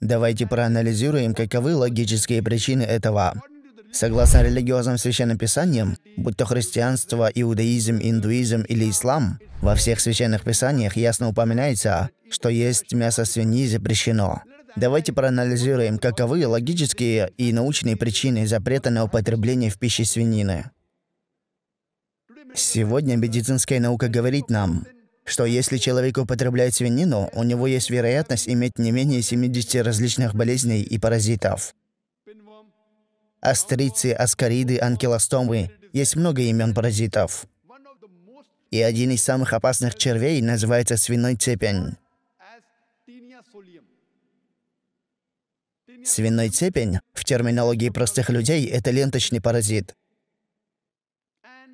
Давайте проанализируем, каковы логические причины этого. Согласно религиозным священным писаниям, будь то христианство, иудаизм, индуизм или ислам, во всех священных писаниях ясно упоминается, что есть мясо свиньи запрещено. Давайте проанализируем, каковы логические и научные причины запрета на употребление в пище свинины. Сегодня медицинская наука говорит нам, что если человек употребляет свинину, у него есть вероятность иметь не менее 70 различных болезней и паразитов. Астрицы, аскариды, анкилостомы – есть много имен паразитов. И один из самых опасных червей называется свиной цепень. Свиной цепень, в терминологии простых людей, это ленточный паразит.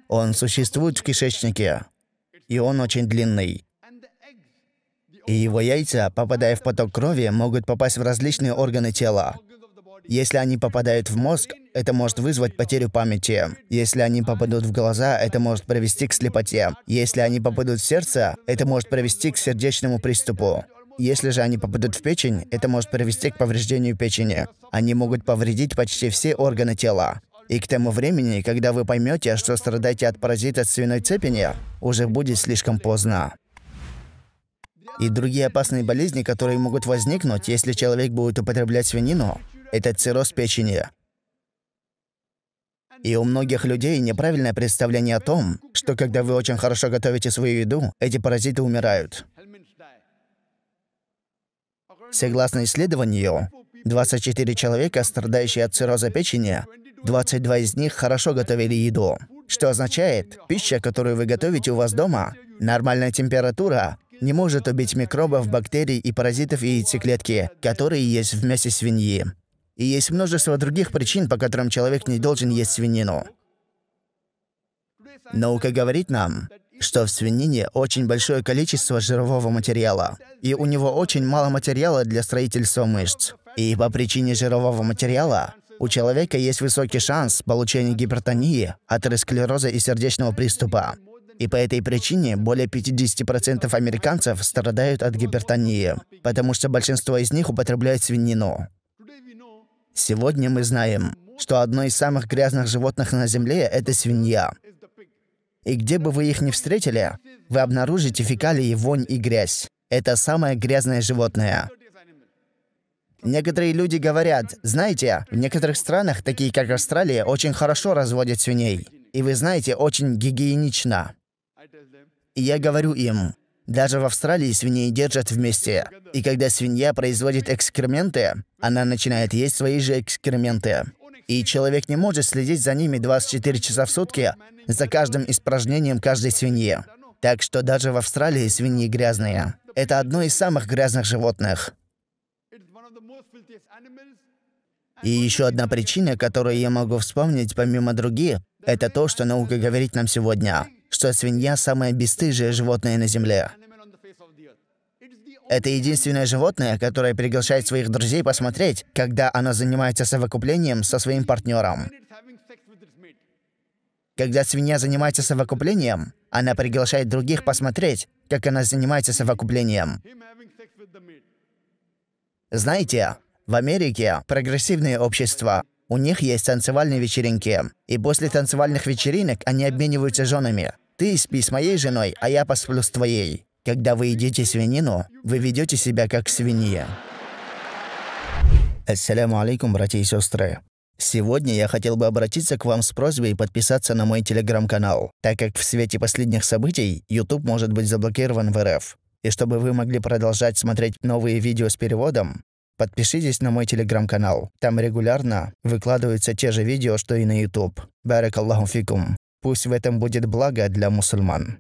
Он существует в кишечнике и он очень длинный. И его яйца, попадая в поток крови, могут попасть в различные органы тела. Если они попадают в мозг, это может вызвать потерю памяти. Если они попадут в глаза, это может привести к слепоте. Если они попадут в сердце, это может привести к сердечному приступу. Если же они попадут в печень, это может привести к повреждению печени. Они могут повредить почти все органы тела. И к тому времени, когда вы поймете, что страдаете от паразита свиной цепени, уже будет слишком поздно. И другие опасные болезни, которые могут возникнуть, если человек будет употреблять свинину, это цирроз печени. И у многих людей неправильное представление о том, что когда вы очень хорошо готовите свою еду, эти паразиты умирают. Согласно исследованию, 24 человека, страдающие от цирроза печени, 22 из них хорошо готовили еду. Что означает, пища, которую вы готовите у вас дома, нормальная температура, не может убить микробов, бактерий и паразитов яйцеклетки, которые есть в мясе свиньи. И есть множество других причин, по которым человек не должен есть свинину. Наука говорит нам, что в свинине очень большое количество жирового материала, и у него очень мало материала для строительства мышц. И по причине жирового материала у человека есть высокий шанс получения гипертонии, атеросклероза и сердечного приступа. И по этой причине более 50% американцев страдают от гипертонии, потому что большинство из них употребляют свинину. Сегодня мы знаем, что одно из самых грязных животных на Земле – это свинья. И где бы вы их ни встретили, вы обнаружите фекалии, вонь и грязь. Это самое грязное животное. Некоторые люди говорят, знаете, в некоторых странах, такие как Австралия, очень хорошо разводят свиней. И вы знаете, очень гигиенично. И я говорю им, даже в Австралии свиней держат вместе. И когда свинья производит экскременты, она начинает есть свои же экскременты. И человек не может следить за ними 24 часа в сутки за каждым испражнением каждой свиньи. Так что даже в Австралии свиньи грязные. Это одно из самых грязных животных. И еще одна причина, которую я могу вспомнить помимо других, это то, что наука говорит нам сегодня, что свинья – самое бесстыжее животное на Земле. Это единственное животное, которое приглашает своих друзей посмотреть, когда оно занимается совокуплением со своим партнером. Когда свинья занимается совокуплением, она приглашает других посмотреть, как она занимается совокуплением. Знаете, в Америке прогрессивные общества. У них есть танцевальные вечеринки. И после танцевальных вечеринок они обмениваются женами. Ты спи с моей женой, а я посплю с твоей. Когда вы едите свинину, вы ведете себя как свинья. Ассаляму алейкум, братья и сестры. Сегодня я хотел бы обратиться к вам с просьбой подписаться на мой телеграм-канал, так как в свете последних событий YouTube может быть заблокирован в РФ. И чтобы вы могли продолжать смотреть новые видео с переводом, подпишитесь на мой телеграм-канал. Там регулярно выкладываются те же видео, что и на YouTube. Барак Аллаху фикум. Пусть в этом будет благо для мусульман.